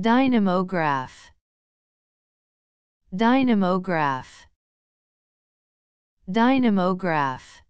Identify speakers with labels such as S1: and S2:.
S1: Dynamograph Dynamograph Dynamograph